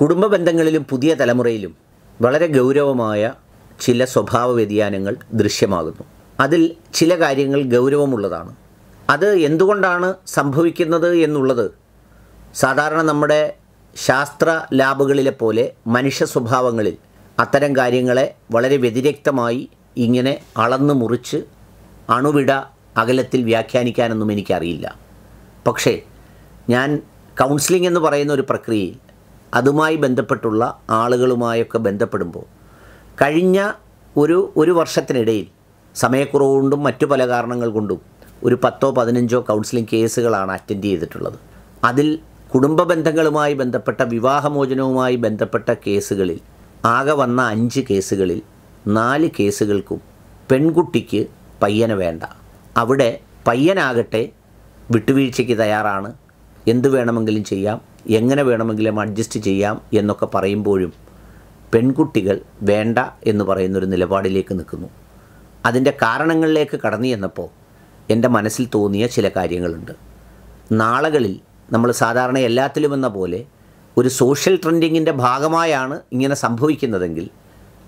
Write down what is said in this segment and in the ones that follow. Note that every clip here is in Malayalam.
കുടുംബ ബന്ധങ്ങളിലും പുതിയ തലമുറയിലും വളരെ ഗൗരവമായ ചില സ്വഭാവ വ്യതിയാനങ്ങൾ ദൃശ്യമാകുന്നു അതിൽ ചില കാര്യങ്ങൾ ഗൗരവമുള്ളതാണ് അത് എന്തുകൊണ്ടാണ് സംഭവിക്കുന്നത് എന്നുള്ളത് സാധാരണ നമ്മുടെ ശാസ്ത്ര ലാബുകളിലെ പോലെ മനുഷ്യ സ്വഭാവങ്ങളിൽ അത്തരം കാര്യങ്ങളെ വളരെ വ്യതിരക്തമായി ഇങ്ങനെ അളന്നു മുറിച്ച് അണുവിട അകലത്തിൽ വ്യാഖ്യാനിക്കാനൊന്നും എനിക്കറിയില്ല പക്ഷേ ഞാൻ കൗൺസിലിംഗ് എന്ന് പറയുന്ന ഒരു പ്രക്രിയയിൽ അതുമായി ബന്ധപ്പെട്ടുള്ള ആളുകളുമായൊക്കെ ബന്ധപ്പെടുമ്പോൾ കഴിഞ്ഞ ഒരു ഒരു വർഷത്തിനിടയിൽ സമയക്കുറവ് കൊണ്ടും മറ്റു പല കാരണങ്ങൾ കൊണ്ടും ഒരു പത്തോ പതിനഞ്ചോ കൗൺസിലിംഗ് കേസുകളാണ് അറ്റൻഡ് ചെയ്തിട്ടുള്ളത് അതിൽ കുടുംബ ബന്ധങ്ങളുമായി ബന്ധപ്പെട്ട വിവാഹമോചനവുമായി ബന്ധപ്പെട്ട കേസുകളിൽ ആകെ വന്ന അഞ്ച് കേസുകളിൽ നാല് കേസുകൾക്കും പെൺകുട്ടിക്ക് പയ്യന് വേണ്ട അവിടെ പയ്യനാകട്ടെ വിട്ടുവീഴ്ചയ്ക്ക് തയ്യാറാണ് എന്തു വേണമെങ്കിലും ചെയ്യാം എങ്ങനെ വേണമെങ്കിലും അഡ്ജസ്റ്റ് ചെയ്യാം എന്നൊക്കെ പറയുമ്പോഴും പെൺകുട്ടികൾ വേണ്ട എന്ന് പറയുന്നൊരു നിലപാടിലേക്ക് നിൽക്കുന്നു അതിൻ്റെ കാരണങ്ങളിലേക്ക് കടന്നു ചെന്നപ്പോൾ എൻ്റെ മനസ്സിൽ തോന്നിയ ചില കാര്യങ്ങളുണ്ട് നാളുകളിൽ നമ്മൾ സാധാരണ എല്ലാത്തിലും എന്ന പോലെ ഒരു സോഷ്യൽ ട്രെൻഡിങ്ങിൻ്റെ ഭാഗമായാണ് ഇങ്ങനെ സംഭവിക്കുന്നതെങ്കിൽ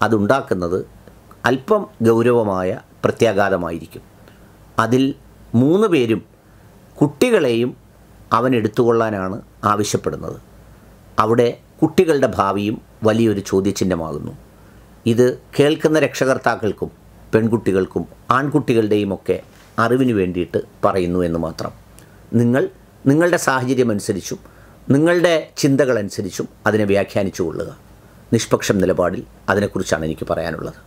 അതുണ്ടാക്കുന്നത് അല്പം ഗൗരവമായ പ്രത്യാഘാതമായിരിക്കും അതിൽ മൂന്ന് പേരും കുട്ടികളെയും അവൻ എടുത്തുകൊള്ളാനാണ് ആവശ്യപ്പെടുന്നത് അവിടെ കുട്ടികളുടെ ഭാവിയും വലിയൊരു ചോദ്യചിഹ്നമാകുന്നു ഇത് കേൾക്കുന്ന രക്ഷകർത്താക്കൾക്കും പെൺകുട്ടികൾക്കും ആൺകുട്ടികളുടെയുമൊക്കെ അറിവിന് വേണ്ടിയിട്ട് പറയുന്നു എന്ന് മാത്രം നിങ്ങൾ നിങ്ങളുടെ സാഹചര്യമനുസരിച്ചും നിങ്ങളുടെ ചിന്തകളനുസരിച്ചും അതിനെ വ്യാഖ്യാനിച്ചു കൊള്ളുക നിഷ്പക്ഷം നിലപാടിൽ അതിനെക്കുറിച്ചാണ് എനിക്ക് പറയാനുള്ളത്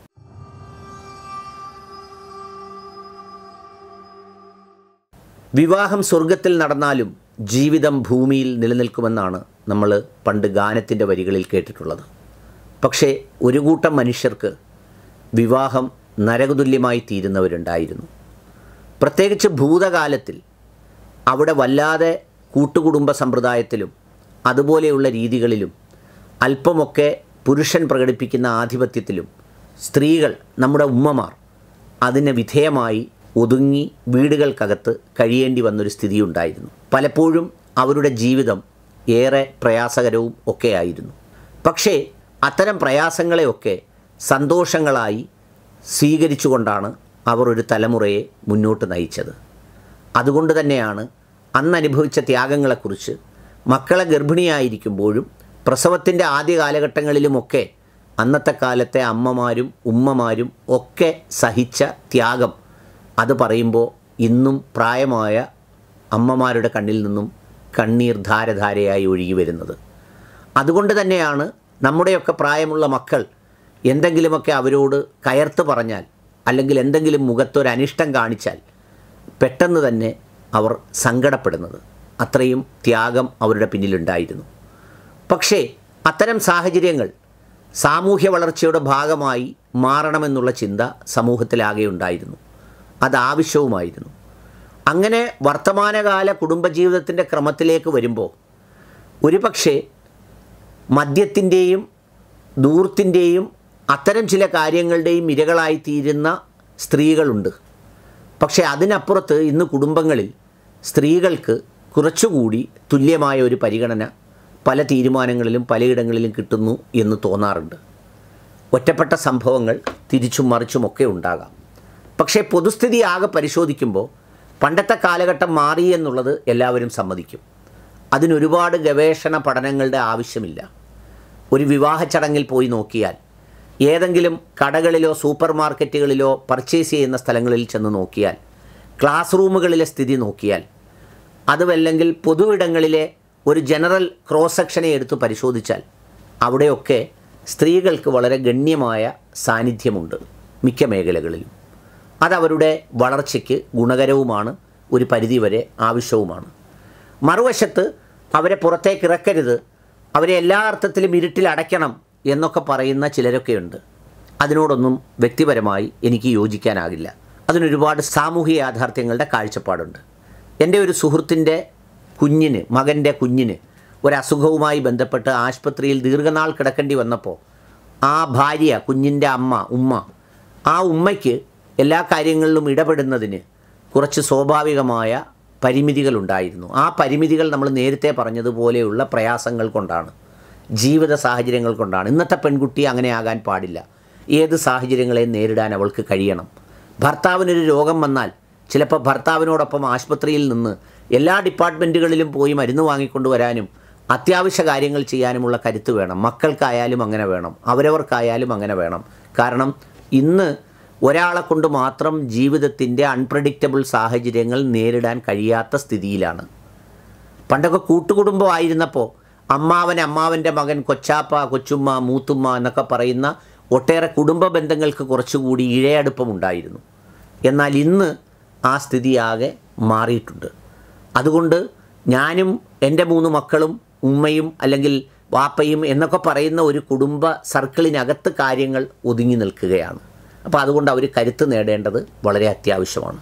വിവാഹം സ്വർഗത്തിൽ നടന്നാലും ജീവിതം ഭൂമിയിൽ നിലനിൽക്കുമെന്നാണ് നമ്മൾ പണ്ട് ഗാനത്തിൻ്റെ വരികളിൽ കേട്ടിട്ടുള്ളത് പക്ഷേ ഒരു കൂട്ടം മനുഷ്യർക്ക് വിവാഹം നരകതുല്യമായി തീരുന്നവരുണ്ടായിരുന്നു പ്രത്യേകിച്ച് ഭൂതകാലത്തിൽ അവിടെ വല്ലാതെ കൂട്ടുകുടുംബ സമ്പ്രദായത്തിലും അതുപോലെയുള്ള രീതികളിലും അല്പമൊക്കെ പുരുഷൻ പ്രകടിപ്പിക്കുന്ന ആധിപത്യത്തിലും സ്ത്രീകൾ നമ്മുടെ ഉമ്മമാർ അതിന് വിധേയമായി ഒതുങ്ങി വീടുകൾക്കകത്ത് കഴിയേണ്ടി വന്നൊരു സ്ഥിതിയുണ്ടായിരുന്നു പലപ്പോഴും അവരുടെ ജീവിതം ഏറെ പ്രയാസകരവും ഒക്കെയായിരുന്നു പക്ഷേ അത്തരം പ്രയാസങ്ങളെയൊക്കെ സന്തോഷങ്ങളായി സ്വീകരിച്ചുകൊണ്ടാണ് അവർ ഒരു തലമുറയെ മുന്നോട്ട് നയിച്ചത് അതുകൊണ്ട് തന്നെയാണ് അന്നനുഭവിച്ച ത്യാഗങ്ങളെക്കുറിച്ച് മക്കളെ ഗർഭിണിയായിരിക്കുമ്പോഴും പ്രസവത്തിൻ്റെ ആദ്യ കാലഘട്ടങ്ങളിലുമൊക്കെ അന്നത്തെ കാലത്തെ അമ്മമാരും ഉമ്മമാരും ഒക്കെ സഹിച്ച ത്യാഗം അത് പറയുമ്പോൾ ഇന്നും പ്രായമായ അമ്മമാരുടെ കണ്ണിൽ നിന്നും കണ്ണീർ ധാരധാരയായി ഒഴുകി വരുന്നത് അതുകൊണ്ട് തന്നെയാണ് നമ്മുടെയൊക്കെ പ്രായമുള്ള മക്കൾ എന്തെങ്കിലുമൊക്കെ അവരോട് കയർത്ത് പറഞ്ഞാൽ അല്ലെങ്കിൽ എന്തെങ്കിലും മുഖത്തൊരനിഷ്ടം കാണിച്ചാൽ പെട്ടെന്ന് തന്നെ അവർ സങ്കടപ്പെടുന്നത് അത്രയും ത്യാഗം അവരുടെ പിന്നിലുണ്ടായിരുന്നു പക്ഷേ അത്തരം സാഹചര്യങ്ങൾ സാമൂഹ്യ വളർച്ചയുടെ ഭാഗമായി മാറണമെന്നുള്ള ചിന്ത സമൂഹത്തിലാകെ ഉണ്ടായിരുന്നു അതാവശ്യവുമായിരുന്നു അങ്ങനെ വർത്തമാനകാല കുടുംബജീവിതത്തിൻ്റെ ക്രമത്തിലേക്ക് വരുമ്പോൾ ഒരുപക്ഷെ മദ്യത്തിൻ്റെയും ദൂർത്തിൻ്റെയും അത്തരം ചില കാര്യങ്ങളുടെയും ഇരകളായിത്തീരുന്ന സ്ത്രീകളുണ്ട് പക്ഷേ അതിനപ്പുറത്ത് ഇന്ന് കുടുംബങ്ങളിൽ സ്ത്രീകൾക്ക് കുറച്ചുകൂടി തുല്യമായ ഒരു പരിഗണന പല തീരുമാനങ്ങളിലും പലയിടങ്ങളിലും കിട്ടുന്നു എന്ന് തോന്നാറുണ്ട് ഒറ്റപ്പെട്ട സംഭവങ്ങൾ തിരിച്ചും മറിച്ചുമൊക്കെ ഉണ്ടാകാം പക്ഷേ പൊതുസ്ഥിതി ആകെ പരിശോധിക്കുമ്പോൾ പണ്ടത്തെ കാലഘട്ടം മാറി എന്നുള്ളത് എല്ലാവരും സമ്മതിക്കും അതിനൊരുപാട് ഗവേഷണ പഠനങ്ങളുടെ ആവശ്യമില്ല ഒരു വിവാഹ ചടങ്ങിൽ പോയി നോക്കിയാൽ ഏതെങ്കിലും കടകളിലോ സൂപ്പർ മാർക്കറ്റുകളിലോ പർച്ചേസ് ചെയ്യുന്ന സ്ഥലങ്ങളിൽ ചെന്ന് നോക്കിയാൽ ക്ലാസ് റൂമുകളിലെ സ്ഥിതി നോക്കിയാൽ അതുമല്ലെങ്കിൽ പൊതുവിടങ്ങളിലെ ഒരു ജനറൽ ക്രോസ് സെക്ഷനെ എടുത്തു പരിശോധിച്ചാൽ അവിടെയൊക്കെ സ്ത്രീകൾക്ക് വളരെ ഗണ്യമായ സാന്നിധ്യമുണ്ട് മിക്ക മേഖലകളിലും അതവരുടെ വളർച്ചയ്ക്ക് ഗുണകരവുമാണ് ഒരു പരിധിവരെ ആവശ്യവുമാണ് മറുവശത്ത് അവരെ പുറത്തേക്ക് ഇറക്കരുത് അവരെ എല്ലാ അർത്ഥത്തിലും ഇരുട്ടിൽ എന്നൊക്കെ പറയുന്ന ചിലരൊക്കെയുണ്ട് അതിനോടൊന്നും വ്യക്തിപരമായി എനിക്ക് യോജിക്കാനാകില്ല അതിനൊരുപാട് സാമൂഹിക യാഥാർത്ഥ്യങ്ങളുടെ കാഴ്ചപ്പാടുണ്ട് എൻ്റെ ഒരു സുഹൃത്തിൻ്റെ കുഞ്ഞിന് മകൻ്റെ കുഞ്ഞിന് ഒരസുഖവുമായി ബന്ധപ്പെട്ട് ആശുപത്രിയിൽ ദീർഘനാൾ കിടക്കേണ്ടി വന്നപ്പോൾ ആ ഭാര്യ കുഞ്ഞിൻ്റെ അമ്മ ഉമ്മ ആ ഉമ്മയ്ക്ക് എല്ലാ കാര്യങ്ങളിലും ഇടപെടുന്നതിന് കുറച്ച് സ്വാഭാവികമായ പരിമിതികളുണ്ടായിരുന്നു ആ പരിമിതികൾ നമ്മൾ നേരത്തെ പറഞ്ഞതുപോലെയുള്ള പ്രയാസങ്ങൾ കൊണ്ടാണ് ജീവിത സാഹചര്യങ്ങൾ കൊണ്ടാണ് ഇന്നത്തെ പെൺകുട്ടി അങ്ങനെ ആകാൻ പാടില്ല ഏത് സാഹചര്യങ്ങളെ നേരിടാൻ അവൾക്ക് കഴിയണം ഭർത്താവിനൊരു രോഗം വന്നാൽ ചിലപ്പോൾ ഭർത്താവിനോടൊപ്പം ആശുപത്രിയിൽ നിന്ന് എല്ലാ ഡിപ്പാർട്ട്മെൻറ്റുകളിലും പോയി മരുന്ന് വാങ്ങിക്കൊണ്ട് വരാനും അത്യാവശ്യ കാര്യങ്ങൾ ചെയ്യാനുമുള്ള കരുത്ത് വേണം മക്കൾക്കായാലും അങ്ങനെ വേണം അവരവർക്കായാലും അങ്ങനെ വേണം കാരണം ഇന്ന് ഒരാളെ കൊണ്ട് മാത്രം ജീവിതത്തിൻ്റെ അൺപ്രഡിക്റ്റബിൾ സാഹചര്യങ്ങൾ നേരിടാൻ കഴിയാത്ത സ്ഥിതിയിലാണ് പണ്ടൊക്കെ കൂട്ടുകുടുംബമായിരുന്നപ്പോൾ അമ്മാവൻ അമ്മാവൻ്റെ മകൻ കൊച്ചാപ്പ കൊച്ചുമ്മ മൂത്തുമ്മ എന്നൊക്കെ പറയുന്ന ഒട്ടേറെ കുടുംബ ബന്ധങ്ങൾക്ക് കുറച്ചുകൂടി ഇഴയടുപ്പമുണ്ടായിരുന്നു എന്നാൽ ഇന്ന് ആ സ്ഥിതി ആകെ മാറിയിട്ടുണ്ട് അതുകൊണ്ട് ഞാനും എൻ്റെ മൂന്ന് മക്കളും ഉമ്മയും അല്ലെങ്കിൽ വാപ്പയും എന്നൊക്കെ പറയുന്ന ഒരു കുടുംബ സർക്കിളിനകത്ത് കാര്യങ്ങൾ ഒതുങ്ങി നിൽക്കുകയാണ് അപ്പോൾ അതുകൊണ്ട് അവർ കരുത്ത് നേടേണ്ടത് വളരെ അത്യാവശ്യമാണ്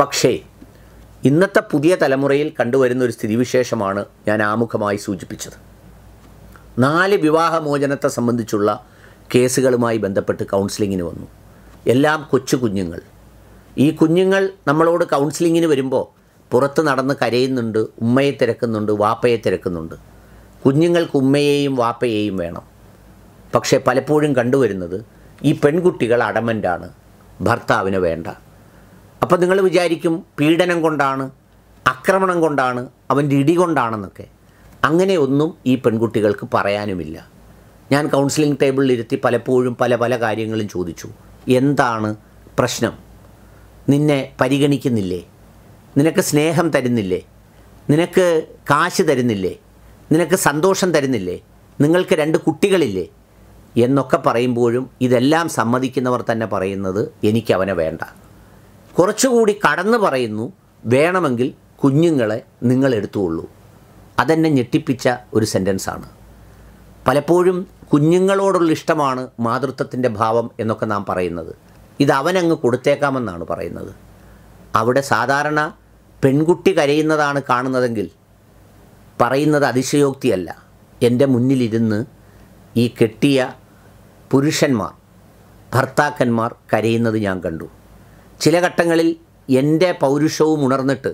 പക്ഷേ ഇന്നത്തെ പുതിയ തലമുറയിൽ കണ്ടുവരുന്ന ഒരു സ്ഥിതിവിശേഷമാണ് ഞാൻ ആമുഖമായി സൂചിപ്പിച്ചത് നാല് വിവാഹമോചനത്തെ സംബന്ധിച്ചുള്ള കേസുകളുമായി ബന്ധപ്പെട്ട് കൗൺസിലിങ്ങിന് വന്നു എല്ലാം കൊച്ചു കുഞ്ഞുങ്ങൾ ഈ കുഞ്ഞുങ്ങൾ നമ്മളോട് കൗൺസിലിങ്ങിന് വരുമ്പോൾ പുറത്ത് നടന്ന് കരയുന്നുണ്ട് ഉമ്മയെ തിരക്കുന്നുണ്ട് വാപ്പയെ തിരക്കുന്നുണ്ട് കുഞ്ഞുങ്ങൾക്ക് ഉമ്മയെയും വാപ്പയെയും വേണം പക്ഷേ പലപ്പോഴും കണ്ടുവരുന്നത് ഈ പെൺകുട്ടികൾ അടമൻ്റാണ് ഭർത്താവിന് വേണ്ട അപ്പം നിങ്ങൾ വിചാരിക്കും പീഡനം കൊണ്ടാണ് ആക്രമണം കൊണ്ടാണ് അവൻ്റെ ഇടി കൊണ്ടാണെന്നൊക്കെ അങ്ങനെയൊന്നും ഈ പെൺകുട്ടികൾക്ക് പറയാനുമില്ല ഞാൻ കൗൺസിലിംഗ് ടേബിളിലിരുത്തി പലപ്പോഴും പല പല കാര്യങ്ങളും ചോദിച്ചു എന്താണ് പ്രശ്നം നിന്നെ പരിഗണിക്കുന്നില്ലേ നിനക്ക് സ്നേഹം തരുന്നില്ലേ നിനക്ക് കാശ് തരുന്നില്ലേ നിനക്ക് സന്തോഷം തരുന്നില്ലേ നിങ്ങൾക്ക് രണ്ട് കുട്ടികളില്ലേ എന്നൊക്കെ പറയുമ്പോഴും ഇതെല്ലാം സമ്മതിക്കുന്നവർ തന്നെ പറയുന്നത് എനിക്കവനെ വേണ്ട കുറച്ചുകൂടി കടന്നു പറയുന്നു വേണമെങ്കിൽ കുഞ്ഞുങ്ങളെ നിങ്ങൾ എടുത്തുകൊള്ളൂ അതെന്നെ ഞെട്ടിപ്പിച്ച ഒരു സെൻറ്റൻസാണ് പലപ്പോഴും കുഞ്ഞുങ്ങളോടുള്ള ഇഷ്ടമാണ് മാതൃത്വത്തിൻ്റെ ഭാവം എന്നൊക്കെ നാം പറയുന്നത് ഇത് അവനങ്ങ് കൊടുത്തേക്കാമെന്നാണ് പറയുന്നത് അവിടെ സാധാരണ പെൺകുട്ടി കരയുന്നതാണ് കാണുന്നതെങ്കിൽ പറയുന്നത് അതിശയോക്തിയല്ല എൻ്റെ മുന്നിലിരുന്ന് ഈ കെട്ടിയ പുരുഷന്മാർ ഭർത്താക്കന്മാർ കരയുന്നത് ഞാൻ കണ്ടു ചില ഘട്ടങ്ങളിൽ എൻ്റെ പൗരുഷവും ഉണർന്നിട്ട്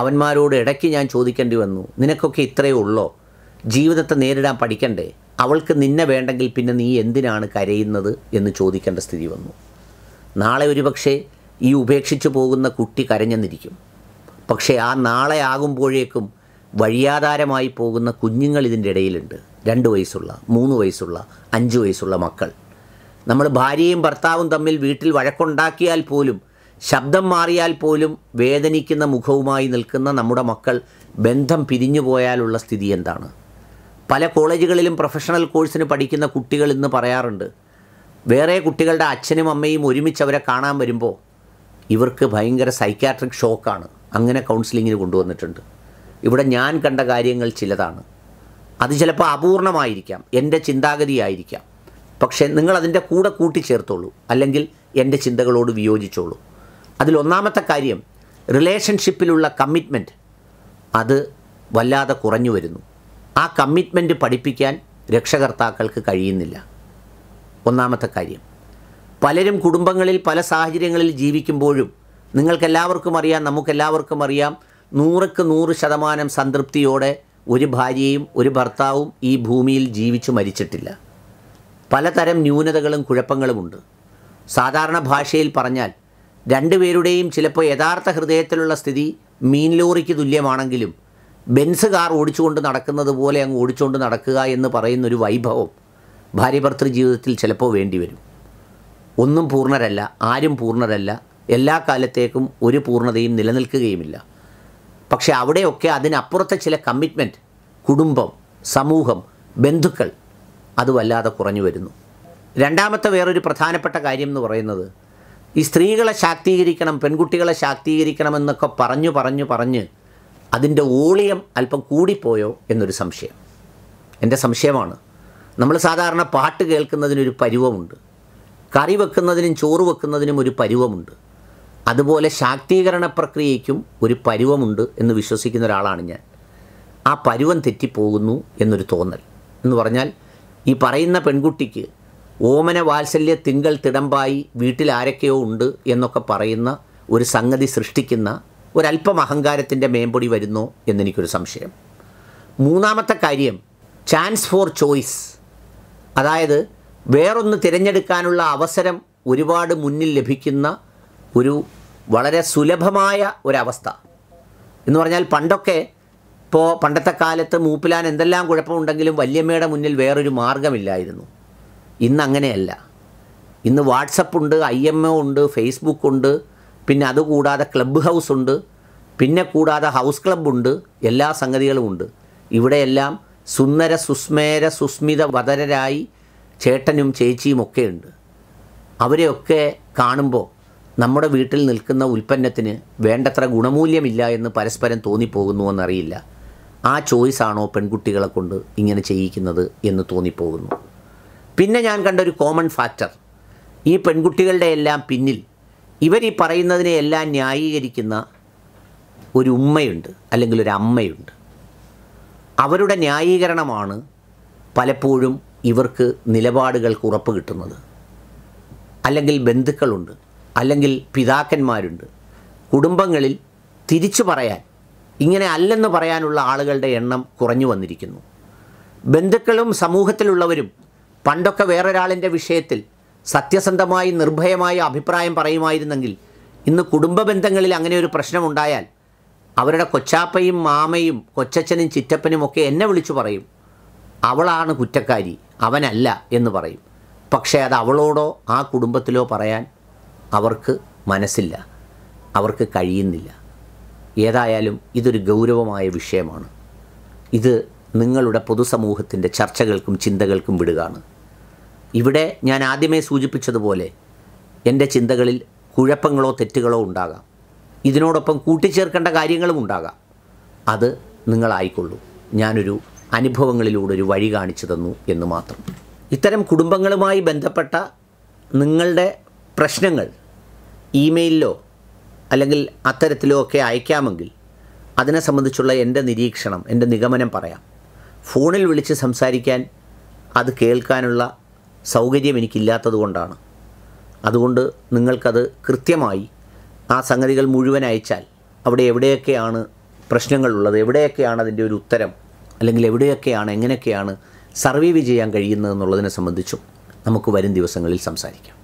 അവന്മാരോട് ഇടയ്ക്ക് ഞാൻ ചോദിക്കേണ്ടി വന്നു നിനക്കൊക്കെ ഇത്രയേ ഉള്ളോ ജീവിതത്തെ നേരിടാൻ പഠിക്കണ്ടേ അവൾക്ക് നിന്നെ വേണ്ടെങ്കിൽ പിന്നെ നീ എന്തിനാണ് കരയുന്നത് എന്ന് ചോദിക്കേണ്ട സ്ഥിതി വന്നു നാളെ ഒരുപക്ഷെ ഈ ഉപേക്ഷിച്ചു പോകുന്ന കുട്ടി കരഞ്ഞെന്നിരിക്കും പക്ഷേ ആ നാളെ ആകുമ്പോഴേക്കും വഴിയാധാരമായി പോകുന്ന കുഞ്ഞുങ്ങൾ ഇതിൻ്റെ ഇടയിലുണ്ട് രണ്ട് വയസ്സുള്ള മൂന്ന് വയസ്സുള്ള അഞ്ച് വയസ്സുള്ള മക്കൾ നമ്മൾ ഭാര്യയും ഭർത്താവും തമ്മിൽ വീട്ടിൽ വഴക്കുണ്ടാക്കിയാൽ പോലും ശബ്ദം മാറിയാൽ പോലും വേദനിക്കുന്ന മുഖവുമായി നിൽക്കുന്ന നമ്മുടെ മക്കൾ ബന്ധം പിരിഞ്ഞു പോയാലുള്ള സ്ഥിതി എന്താണ് പല കോളേജുകളിലും പ്രൊഫഷണൽ കോഴ്സിന് പഠിക്കുന്ന കുട്ടികൾ ഇന്ന് പറയാറുണ്ട് വേറെ കുട്ടികളുടെ അച്ഛനും അമ്മയും ഒരുമിച്ച് അവരെ കാണാൻ വരുമ്പോൾ ഇവർക്ക് ഭയങ്കര സൈക്കാട്രിക് ഷോക്കാണ് അങ്ങനെ കൗൺസിലിങ്ങിന് കൊണ്ടുവന്നിട്ടുണ്ട് ഇവിടെ ഞാൻ കണ്ട കാര്യങ്ങൾ ചിലതാണ് അത് ചിലപ്പോൾ അപൂർണമായിരിക്കാം എൻ്റെ ചിന്താഗതിയായിരിക്കാം പക്ഷേ നിങ്ങൾ അതിൻ്റെ കൂടെ കൂട്ടിച്ചേർത്തോളൂ അല്ലെങ്കിൽ എൻ്റെ ചിന്തകളോട് വിയോജിച്ചോളൂ അതിലൊന്നാമത്തെ കാര്യം റിലേഷൻഷിപ്പിലുള്ള കമ്മിറ്റ്മെൻറ്റ് അത് വല്ലാതെ കുറഞ്ഞു വരുന്നു ആ കമ്മിറ്റ്മെൻറ്റ് പഠിപ്പിക്കാൻ രക്ഷകർത്താക്കൾക്ക് കഴിയുന്നില്ല ഒന്നാമത്തെ കാര്യം പലരും കുടുംബങ്ങളിൽ പല സാഹചര്യങ്ങളിൽ ജീവിക്കുമ്പോഴും നിങ്ങൾക്കെല്ലാവർക്കും അറിയാം നമുക്കെല്ലാവർക്കും അറിയാം നൂറക്ക് നൂറ് ശതമാനം സംതൃപ്തിയോടെ ഒരു ഭാര്യയും ഒരു ഭർത്താവും ഈ ഭൂമിയിൽ ജീവിച്ചു മരിച്ചിട്ടില്ല പലതരം ന്യൂനതകളും കുഴപ്പങ്ങളുമുണ്ട് സാധാരണ ഭാഷയിൽ പറഞ്ഞാൽ രണ്ടുപേരുടെയും ചിലപ്പോൾ യഥാർത്ഥ ഹൃദയത്തിലുള്ള സ്ഥിതി മീൻ ലോറിക്ക് തുല്യമാണെങ്കിലും ബെൻസ് കാർ ഓടിച്ചുകൊണ്ട് നടക്കുന്നത് പോലെ അങ്ങ് ഓടിച്ചുകൊണ്ട് നടക്കുക എന്ന് പറയുന്നൊരു വൈഭവം ഭാര്യഭർത്തൃ ജീവിതത്തിൽ ചിലപ്പോൾ വേണ്ടിവരും ഒന്നും പൂർണ്ണരല്ല ആരും പൂർണ്ണരല്ല എല്ലാ കാലത്തേക്കും ഒരു പൂർണ്ണതയും നിലനിൽക്കുകയുമില്ല പക്ഷേ അവിടെയൊക്കെ അതിനപ്പുറത്തെ ചില കമ്മിറ്റ്മെൻറ്റ് കുടുംബം സമൂഹം ബന്ധുക്കൾ അത് വല്ലാതെ കുറഞ്ഞു വരുന്നു രണ്ടാമത്തെ വേറൊരു പ്രധാനപ്പെട്ട കാര്യം എന്ന് പറയുന്നത് ഈ സ്ത്രീകളെ ശാക്തീകരിക്കണം പെൺകുട്ടികളെ ശാക്തീകരിക്കണം എന്നൊക്കെ പറഞ്ഞു പറഞ്ഞു പറഞ്ഞ് അതിൻ്റെ ഓളിയം അല്പം കൂടിപ്പോയോ എന്നൊരു സംശയം എൻ്റെ സംശയമാണ് നമ്മൾ സാധാരണ പാട്ട് കേൾക്കുന്നതിനൊരു പരുവമുണ്ട് കറി വെക്കുന്നതിനും ചോറ് വെക്കുന്നതിനും ഒരു പരുവമുണ്ട് അതുപോലെ ശാക്തീകരണ പ്രക്രിയയ്ക്കും ഒരു പരുവമുണ്ട് എന്ന് വിശ്വസിക്കുന്ന ഒരാളാണ് ഞാൻ ആ പരുവം തെറ്റിപ്പോകുന്നു എന്നൊരു തോന്നൽ എന്ന് പറഞ്ഞാൽ ഈ പറയുന്ന പെൺകുട്ടിക്ക് ഓമന വാത്സല്യ തിങ്കൾ തിടമ്പായി വീട്ടിൽ ആരൊക്കെയോ ഉണ്ട് എന്നൊക്കെ പറയുന്ന ഒരു സംഗതി സൃഷ്ടിക്കുന്ന ഒരല്പം അഹങ്കാരത്തിൻ്റെ മേമ്പൊടി വരുന്നോ എന്നെനിക്കൊരു സംശയം മൂന്നാമത്തെ കാര്യം ചാൻസ് ഫോർ ചോയ്സ് അതായത് വേറൊന്ന് തിരഞ്ഞെടുക്കാനുള്ള അവസരം ഒരുപാട് മുന്നിൽ ലഭിക്കുന്ന ഒരു വളരെ സുലഭമായ ഒരവസ്ഥ എന്ന് പറഞ്ഞാൽ പണ്ടൊക്കെ ഇപ്പോൾ പണ്ടത്തെ കാലത്ത് മൂപ്പിലാൻ എന്തെല്ലാം കുഴപ്പമുണ്ടെങ്കിലും വല്യമ്മയുടെ മുന്നിൽ വേറൊരു മാർഗമില്ലായിരുന്നു ഇന്ന് അങ്ങനെയല്ല ഇന്ന് വാട്സപ്പ് ഉണ്ട് ഐ എം ഒ ഉണ്ട് ഫേസ്ബുക്ക് ഉണ്ട് പിന്നെ അതുകൂടാതെ ക്ലബ്ബ് ഹൗസ് ഉണ്ട് പിന്നെ കൂടാതെ ഹൗസ് ക്ലബ്ബുണ്ട് എല്ലാ സംഗതികളും ഉണ്ട് ഇവിടെയെല്ലാം സുന്ദര സുസ്മേര സുസ്മിത വതരരായി ചേട്ടനും ചേച്ചിയും ഒക്കെ ഉണ്ട് അവരെയൊക്കെ കാണുമ്പോൾ നമ്മുടെ വീട്ടിൽ നിൽക്കുന്ന ഉൽപ്പന്നത്തിന് വേണ്ടത്ര ഗുണമൂല്യമില്ല എന്ന് പരസ്പരം തോന്നിപ്പോകുന്നുവെന്നറിയില്ല ആ ചോയ്സാണോ പെൺകുട്ടികളെ കൊണ്ട് ഇങ്ങനെ ചെയ്യിക്കുന്നത് എന്ന് തോന്നിപ്പോകുന്നു പിന്നെ ഞാൻ കണ്ട ഒരു കോമൺ ഫാക്ടർ ഈ പെൺകുട്ടികളുടെ എല്ലാം പിന്നിൽ ഇവർ ഈ പറയുന്നതിനെ എല്ലാം ന്യായീകരിക്കുന്ന ഒരു ഉമ്മയുണ്ട് അല്ലെങ്കിൽ ഒരു അമ്മയുണ്ട് അവരുടെ ന്യായീകരണമാണ് പലപ്പോഴും ഇവർക്ക് നിലപാടുകൾക്ക് ഉറപ്പ് കിട്ടുന്നത് അല്ലെങ്കിൽ ബന്ധുക്കളുണ്ട് അല്ലെങ്കിൽ പിതാക്കന്മാരുണ്ട് കുടുംബങ്ങളിൽ തിരിച്ചു പറയാൻ ഇങ്ങനെ അല്ലെന്ന് പറയാനുള്ള ആളുകളുടെ എണ്ണം കുറഞ്ഞു വന്നിരിക്കുന്നു ബന്ധുക്കളും സമൂഹത്തിലുള്ളവരും പണ്ടൊക്കെ വേറൊരാളിൻ്റെ വിഷയത്തിൽ സത്യസന്ധമായി നിർഭയമായ അഭിപ്രായം പറയുമായിരുന്നെങ്കിൽ ഇന്ന് കുടുംബ ബന്ധങ്ങളിൽ അങ്ങനെ ഒരു പ്രശ്നമുണ്ടായാൽ അവരുടെ കൊച്ചാപ്പയും മാമയും കൊച്ചച്ഛനും ചിറ്റപ്പനും ഒക്കെ എന്നെ വിളിച്ചു പറയും അവളാണ് കുറ്റക്കാരി അവനല്ല എന്ന് പറയും പക്ഷേ അത് അവളോടോ ആ കുടുംബത്തിലോ പറയാൻ അവർക്ക് മനസ്സില്ല അവർക്ക് കഴിയുന്നില്ല ഏതായാലും ഇതൊരു ഗൗരവമായ വിഷയമാണ് ഇത് നിങ്ങളുടെ പൊതുസമൂഹത്തിൻ്റെ ചർച്ചകൾക്കും ചിന്തകൾക്കും വിടുകയാണ് ഇവിടെ ഞാൻ ആദ്യമേ സൂചിപ്പിച്ചതുപോലെ എൻ്റെ ചിന്തകളിൽ കുഴപ്പങ്ങളോ തെറ്റുകളോ ഉണ്ടാകാം ഇതിനോടൊപ്പം കൂട്ടിച്ചേർക്കേണ്ട കാര്യങ്ങളും ഉണ്ടാകാം അത് നിങ്ങളായിക്കൊള്ളൂ ഞാനൊരു അനുഭവങ്ങളിലൂടെ ഒരു വഴി കാണിച്ചു തന്നു എന്ന് മാത്രം ഇത്തരം കുടുംബങ്ങളുമായി ബന്ധപ്പെട്ട നിങ്ങളുടെ പ്രശ്നങ്ങൾ ഇമെയിലിലോ അല്ലെങ്കിൽ അത്തരത്തിലോ ഒക്കെ അയക്കാമെങ്കിൽ അതിനെ സംബന്ധിച്ചുള്ള എൻ്റെ നിരീക്ഷണം എൻ്റെ നിഗമനം പറയാം ഫോണിൽ വിളിച്ച് സംസാരിക്കാൻ അത് കേൾക്കാനുള്ള സൗകര്യം എനിക്കില്ലാത്തതുകൊണ്ടാണ് അതുകൊണ്ട് നിങ്ങൾക്കത് കൃത്യമായി ആ സംഗതികൾ മുഴുവൻ അയച്ചാൽ അവിടെ എവിടെയൊക്കെയാണ് പ്രശ്നങ്ങളുള്ളത് എവിടെയൊക്കെയാണ് അതിൻ്റെ ഒരു ഉത്തരം അല്ലെങ്കിൽ എവിടെയൊക്കെയാണ് എങ്ങനെയൊക്കെയാണ് സർവൈവ് ചെയ്യാൻ കഴിയുന്നതെന്നുള്ളതിനെ സംബന്ധിച്ചും നമുക്ക് വരും ദിവസങ്ങളിൽ സംസാരിക്കാം